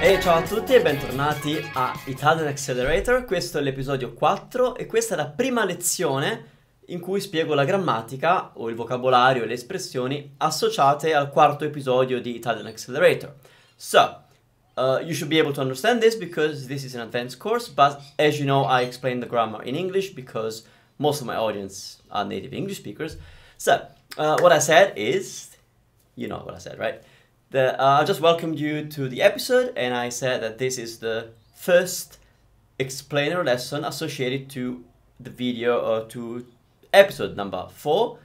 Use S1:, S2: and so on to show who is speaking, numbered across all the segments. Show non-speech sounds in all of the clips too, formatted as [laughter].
S1: E hey, ciao a tutti e bentornati a Italian Accelerator, questo è l'episodio 4 e questa è la prima lezione in cui spiego la grammatica o il vocabolario e le espressioni associate al quarto episodio di Italian Accelerator. So, uh, you should be able to understand this because this is an advanced course, but as you know I explain the grammar in English because most of my audience are native English speakers. So, uh, what I said is, you know what I said, right? that uh, I just welcomed you to the episode, and I said that this is the first explainer lesson associated to the video or uh, to episode number four,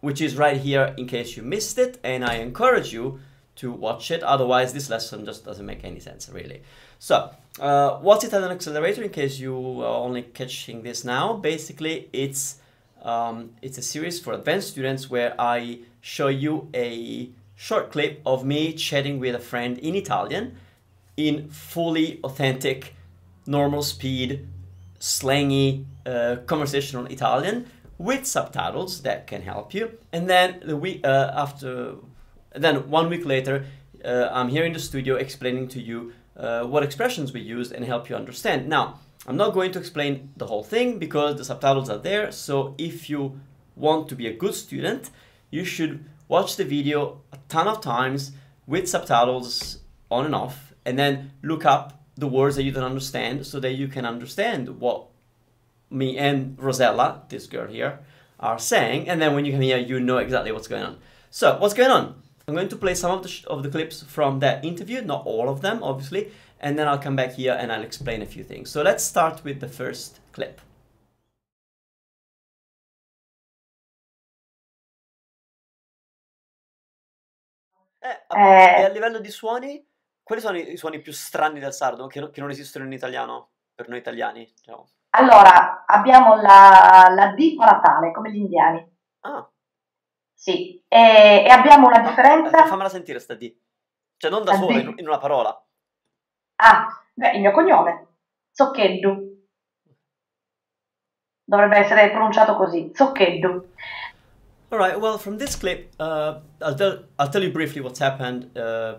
S1: which is right here in case you missed it, and I encourage you to watch it. Otherwise, this lesson just doesn't make any sense, really. So, uh, what's Italian Accelerator? In case you are only catching this now, basically, it's um, it's a series for advanced students where I show you a short clip of me chatting with a friend in Italian in fully authentic, normal speed, slangy, uh, conversational Italian with subtitles that can help you. And then the week uh, after, then one week later, uh, I'm here in the studio explaining to you uh, what expressions we used and help you understand. Now, I'm not going to explain the whole thing because the subtitles are there. So if you want to be a good student, you should watch the video ton of times with subtitles on and off, and then look up the words that you don't understand so that you can understand what me and Rosella, this girl here, are saying. And then when you come here, you know exactly what's going on. So what's going on? I'm going to play some of the, of the clips from that interview, not all of them, obviously, and then I'll come back here and I'll explain a few things. So let's start with the first clip. Eh, a, eh, e a livello di suoni, quali sono i, i suoni più strani del sardo che, che, non esistono in italiano, per noi italiani? Diciamo. Allora, abbiamo la, la D palatale, come gli indiani. Ah. Sì, e, e abbiamo una differenza... Ah, fammela sentire sta D. Cioè non da sola, in, in, una parola. Ah, beh, il mio cognome. Zoccheddu. Dovrebbe essere pronunciato così, Zoccheddu. All right. Well, from this clip, uh, I'll, tell, I'll tell you briefly what's happened. Uh,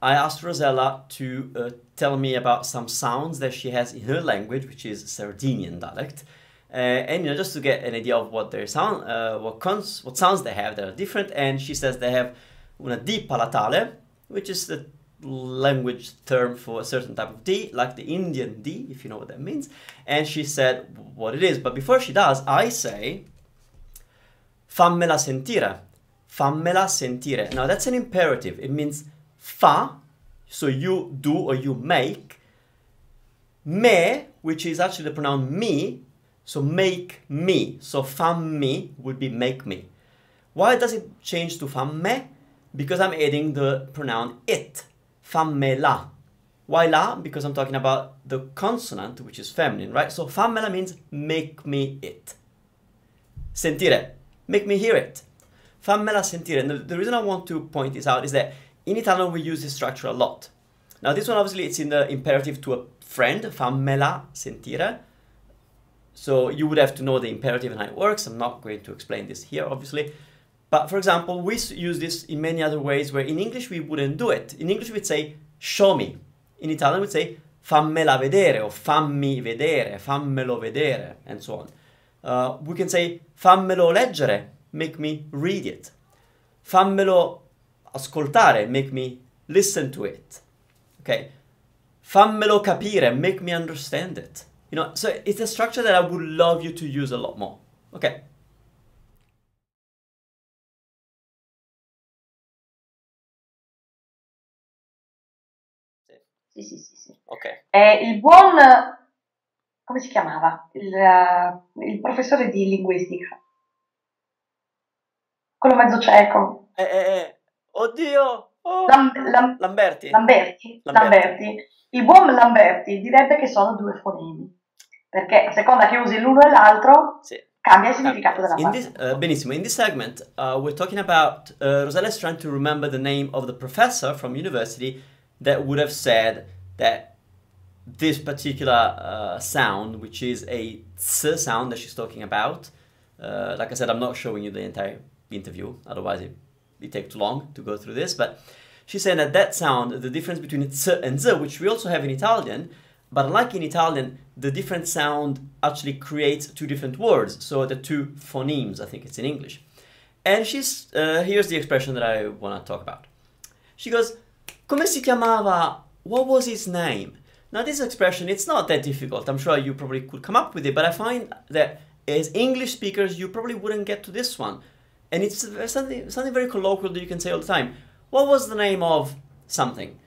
S1: I asked Rosella to uh, tell me about some sounds that she has in her language, which is Sardinian dialect, uh, and you know just to get an idea of what their sound, uh, what cons, what sounds they have that are different. And she says they have una D palatale, which is the language term for a certain type of D, like the Indian D, if you know what that means. And she said what it is. But before she does, I say fammela sentire. Fammela sentire. Now that's an imperative. It means fa, so you do or you make. Me, which is actually the pronoun me, so make me. So fammi would be make me. Why does it change to famme? Because I'm adding the pronoun it. Fammela. la. Why la? Because I'm talking about the consonant, which is feminine, right? So fammela means make me it. Sentire make me hear it. Fammela sentire. And the, reason I want to point this out is that in Italian we use this structure a lot. Now this one obviously it's in the imperative to a friend, fammela sentire. So you would have to know the imperative and how it works. I'm not going to explain this here, obviously. But for example, we use this in many other ways where in English we wouldn't do it. In English we'd say show me. In Italian we'd say fammela vedere or fammi vedere, fammelo vedere, and so on. Uh, we can say fammelo leggere, make me read it. Fammelo ascoltare, make me listen to it. Okay. Fammelo capire, make me understand it. You know, so it's a structure that I would love you to use a lot more. Okay. Sì, sì, sì. sì. Okay. Eh, il buon come si chiamava? Il, eh, il professore di linguistica. Quello mezzo cieco. Eh, eh, eh. oddio! Oh. Lam, Lam, Lamberti. Lamberti. Lamberti. Il buon Lamberti direbbe che sono due fonemi, perché a seconda che usi l'uno e l'altro sì. cambia il significato della parola. this, uh, benissimo, in this segment uh, we're talking about uh, Rosella trying to remember the name of the professor from university that would have said that this particular uh, sound, which is a ts sound that she's talking about. Uh, like I said, I'm not showing you the entire interview, otherwise it, it takes too long to go through this, but she's saying that that sound, the difference between ts and z, which we also have in Italian, but unlike in Italian, the different sound actually creates two different words, so the two phonemes, I think it's in English. And she's, uh, here's the expression that I want to talk about. She goes, come si chiamava, what was his name? Now, this expression, it's not that difficult. I'm sure you probably could come up with it, but I find that as English speakers, you probably wouldn't get to this one. And it's something, something very colloquial that you can say all the time. What was the name of something?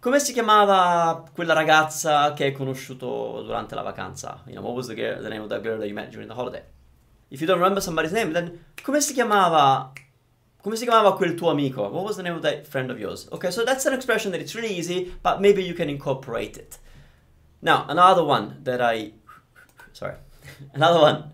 S1: Come si chiamava quella ragazza che hai conosciuto durante la vacanza? You know, what was the, girl, the name of that girl that you met during the holiday? If you don't remember somebody's name, then come si chiamava come si chiamava quel tuo amico? What was the name of that friend of yours? Okay, so that's an expression that it's really easy, but maybe you can incorporate it. Now, another one that I, sorry, [laughs] another one.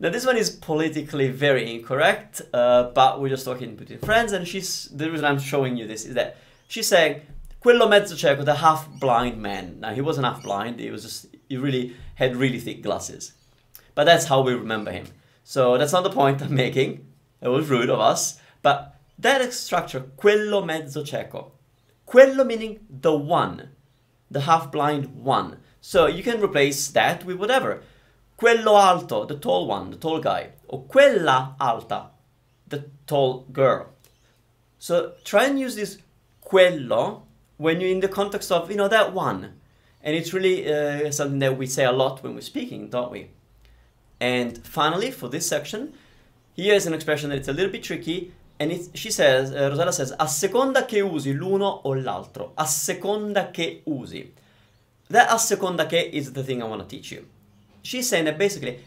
S1: Now this one is politically very incorrect, uh, but we're just talking between friends, and she's the reason I'm showing you this is that she's saying quello mezzo cieco, the half blind man. Now he wasn't half blind; he was just he really had really thick glasses, but that's how we remember him. So that's not the point I'm making. It was rude of us. But that structure, quello mezzo cieco. Quello meaning the one, the half-blind one. So you can replace that with whatever. Quello alto, the tall one, the tall guy. Or quella alta, the tall girl. So try and use this quello when you're in the context of, you know, that one. And it's really uh, something that we say a lot when we're speaking, don't we? And finally, for this section, Here's an expression that it's a little bit tricky, and it's, she says, uh, Rosella says, a seconda che usi l'uno o l'altro, a seconda che usi. That a seconda che is the thing I want to teach you. She's saying that basically,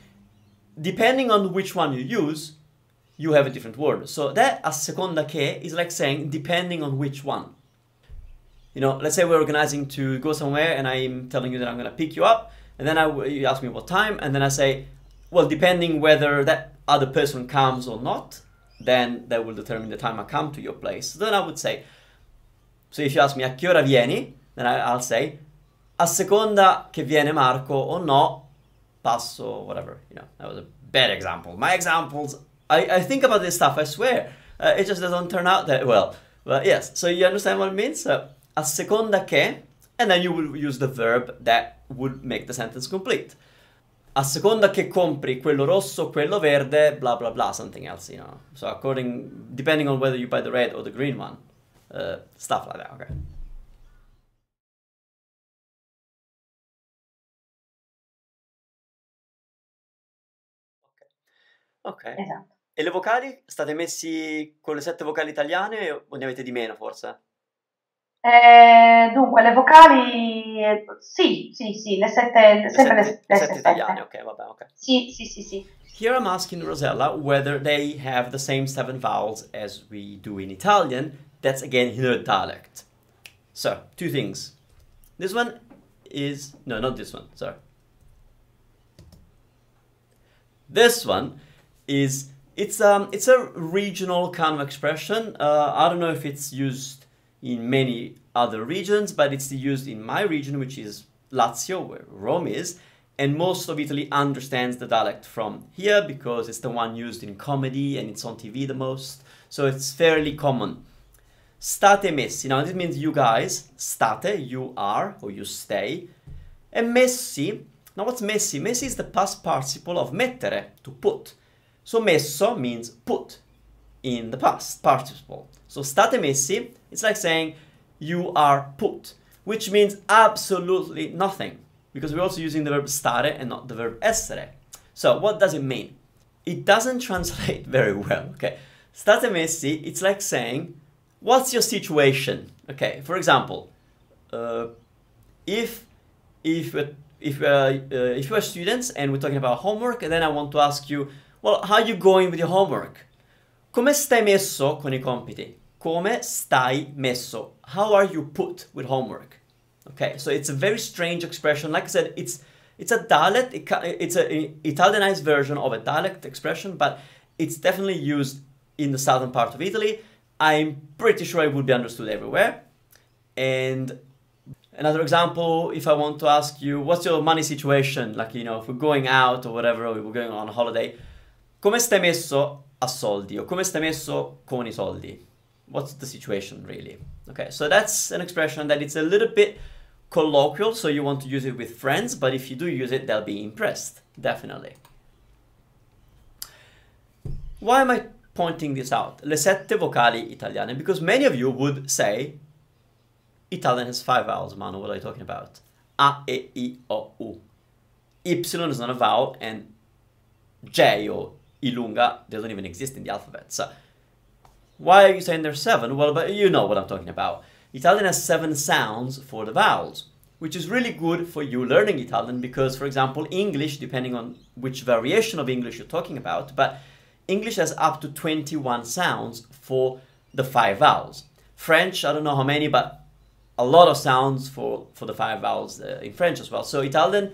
S1: depending on which one you use, you have a different word. So that a seconda che is like saying depending on which one. You know, let's say we're organizing to go somewhere and I'm telling you that I'm going to pick you up and then I, you ask me what time and then I say well, depending whether that other person comes or not, then that will determine the time I come to your place. Then I would say, so if you ask me a che ora vieni, then I, will say, a seconda che viene Marco or no, passo, whatever. You know, that was a bad example. My examples, I, I think about this stuff, I swear. Uh, it just doesn't turn out that well. But yes, so you understand what it means? So, a seconda che, and then you will use the verb that would make the sentence complete. a seconda che compri quello rosso, quello verde, bla bla bla, something else, you know. So according, depending on whether you buy the red or the green one, uh, stuff like that, okay. Ok. Esatto. E le vocali? State messi con le sette vocali italiane o ne avete di meno forse? Eh, dunque, le vocali, sì, sì, sì, le sette, le sempre sette, le, le sette, sette italiane, ok, vabbè, ok. Sì, sì, sì, sì. Here I'm asking Rosella whether they have the same seven vowels as we do in Italian. That's again in her dialect. So, two things. This one is, no, not this one, sorry. This one is, it's, um, it's a regional kind of expression. Uh, I don't know if it's used in many other regions, but it's used in my region, which is Lazio, where Rome is, and most of Italy understands the dialect from here because it's the one used in comedy and it's on TV the most, so it's fairly common. State messi, now this means you guys, state, you are, or you stay, and messi, now what's messi? Messi is the past participle of mettere, to put. So messo means put in the past participle. So state messi it's like saying you are put, which means absolutely nothing because we're also using the verb stare and not the verb essere. So what does it mean? It doesn't [laughs] translate very well. Okay, state messi, it's like saying, what's your situation? Okay, for example, uh, if if uh, if uh, uh, if you are students and we're talking about homework, and then I want to ask you, well, how are you going with your homework? Come stai messo con i compiti? Come stai messo? How are you put with homework? Okay, so it's a very strange expression. Like I said, it's it's a dialect. it's an Italianized version of a dialect expression, but it's definitely used in the southern part of Italy. I'm pretty sure it would be understood everywhere. And another example, if I want to ask you, what's your money situation? Like, you know, if we're going out or whatever, or we're going on a holiday, come stai messo a soldi? Or come stai messo con i soldi? what's the situation really? Okay, so that's an expression that it's a little bit colloquial, so you want to use it with friends, but if you do use it, they'll be impressed, definitely. Why am I pointing this out? Le sette vocali italiane, because many of you would say, Italian has five vowels, Manu, what are you talking about? A, E, I, O, U. Y is not a vowel, and J or Ilunga, they don't even exist in the alphabet. So why are you saying there's seven? Well, but you know what I'm talking about. Italian has seven sounds for the vowels, which is really good for you learning Italian because, for example, English, depending on which variation of English you're talking about, but English has up to 21 sounds for the five vowels. French, I don't know how many, but a lot of sounds for, for the five vowels uh, in French as well. So Italian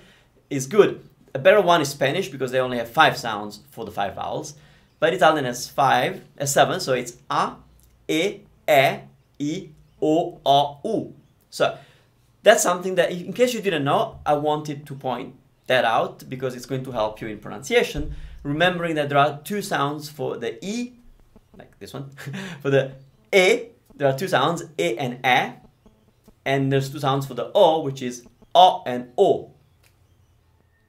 S1: is good. A better one is Spanish because they only have five sounds for the five vowels. But Italian is five, has seven, so it's A, E, E, I, O, O, U. So that's something that, in case you didn't know, I wanted to point that out because it's going to help you in pronunciation. Remembering that there are two sounds for the E, like this one, [laughs] for the E, there are two sounds, E and E, and there's two sounds for the O, which is O and O.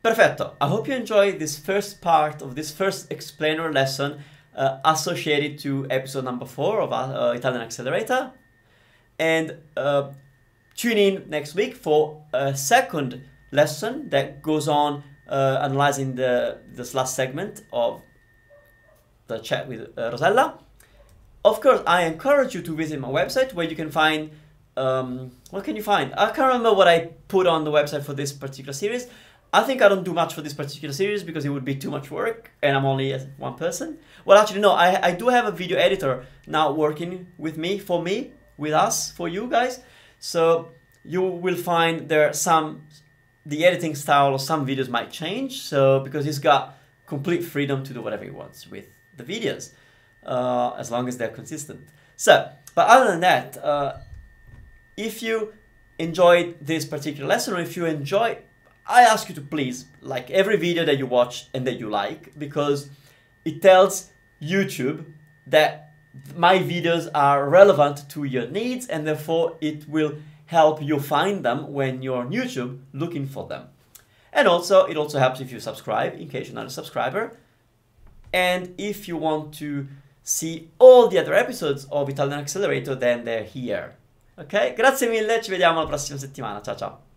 S1: Perfetto. I hope you enjoyed this first part of this first explainer lesson uh, associated to episode number four of uh, Italian Accelerator. And uh, tune in next week for a second lesson that goes on uh, analyzing the this last segment of the chat with uh, Rosella. Of course, I encourage you to visit my website where you can find um, what can you find? I can't remember what I put on the website for this particular series, I think I don't do much for this particular series because it would be too much work and I'm only one person. Well, actually, no, I, I do have a video editor now working with me, for me, with us, for you guys. So you will find there some, the editing style of some videos might change. So because he's got complete freedom to do whatever he wants with the videos, uh, as long as they're consistent. So, but other than that, uh, if you enjoyed this particular lesson or if you enjoy I ask you to please like every video that you watch and that you like because it tells YouTube that my videos are relevant to your needs and therefore it will help you find them when you're on YouTube looking for them. And also, it also helps if you subscribe in case you're not a subscriber. And if you want to see all the other episodes of Italian Accelerator, then they're here. Ok? Grazie mille, ci vediamo la prossima settimana. Ciao ciao.